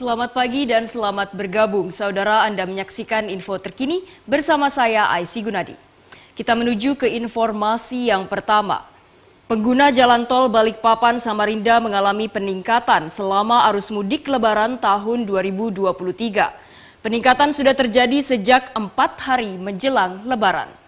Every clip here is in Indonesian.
Selamat pagi dan selamat bergabung. Saudara Anda menyaksikan info terkini bersama saya Aisi Gunadi. Kita menuju ke informasi yang pertama. Pengguna jalan tol Balikpapan Samarinda mengalami peningkatan selama arus mudik lebaran tahun 2023. Peningkatan sudah terjadi sejak empat hari menjelang lebaran.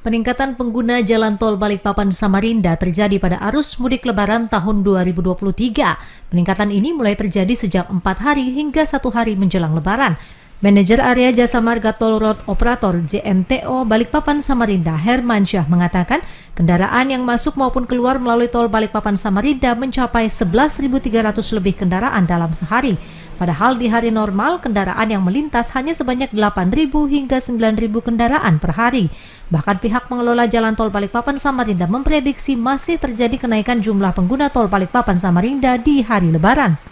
Peningkatan pengguna jalan tol Balikpapan Samarinda terjadi pada arus mudik lebaran tahun 2023. Peningkatan ini mulai terjadi sejak empat hari hingga satu hari menjelang lebaran. Manajer area Jasa Marga Tol Road Operator JMTO Balikpapan Samarinda Herman Syah mengatakan kendaraan yang masuk maupun keluar melalui tol Balikpapan Samarinda mencapai 11.300 lebih kendaraan dalam sehari. Padahal di hari normal kendaraan yang melintas hanya sebanyak 8.000 hingga 9.000 kendaraan per hari. Bahkan pihak pengelola jalan tol Balikpapan Samarinda memprediksi masih terjadi kenaikan jumlah pengguna tol Balikpapan Samarinda di hari lebaran.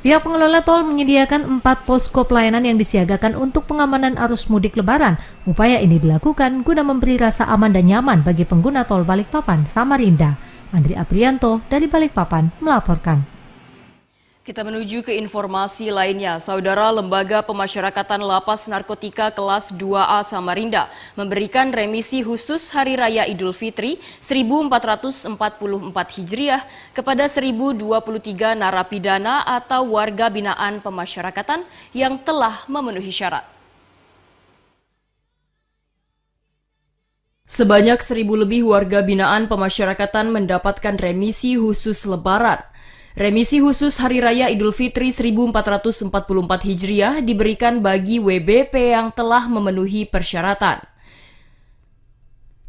Pihak pengelola tol menyediakan empat posko pelayanan yang disiagakan untuk pengamanan arus mudik lebaran. Upaya ini dilakukan guna memberi rasa aman dan nyaman bagi pengguna tol Balikpapan, Samarinda. Andri Aprianto dari Balikpapan melaporkan. Kita menuju ke informasi lainnya. Saudara Lembaga Pemasyarakatan Lapas Narkotika Kelas 2A Samarinda memberikan remisi khusus Hari Raya Idul Fitri 1444 Hijriah kepada 1023 narapidana atau warga binaan pemasyarakatan yang telah memenuhi syarat. Sebanyak seribu lebih warga binaan pemasyarakatan mendapatkan remisi khusus lebaran. Remisi khusus Hari Raya Idul Fitri 1444 Hijriah diberikan bagi WBP yang telah memenuhi persyaratan.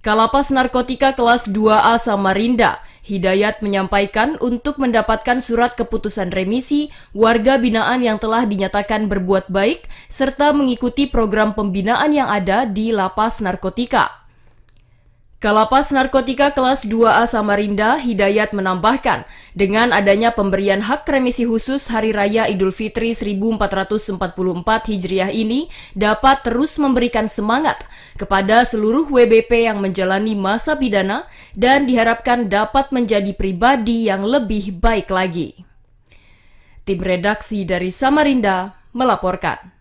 Kalapas Narkotika kelas 2A Samarinda, Hidayat menyampaikan untuk mendapatkan surat keputusan remisi warga binaan yang telah dinyatakan berbuat baik serta mengikuti program pembinaan yang ada di Lapas Narkotika. Kalapas Narkotika Kelas 2A Samarinda, Hidayat menambahkan, dengan adanya pemberian hak remisi khusus Hari Raya Idul Fitri 1444 Hijriah ini dapat terus memberikan semangat kepada seluruh WBP yang menjalani masa pidana dan diharapkan dapat menjadi pribadi yang lebih baik lagi. Tim redaksi dari Samarinda melaporkan.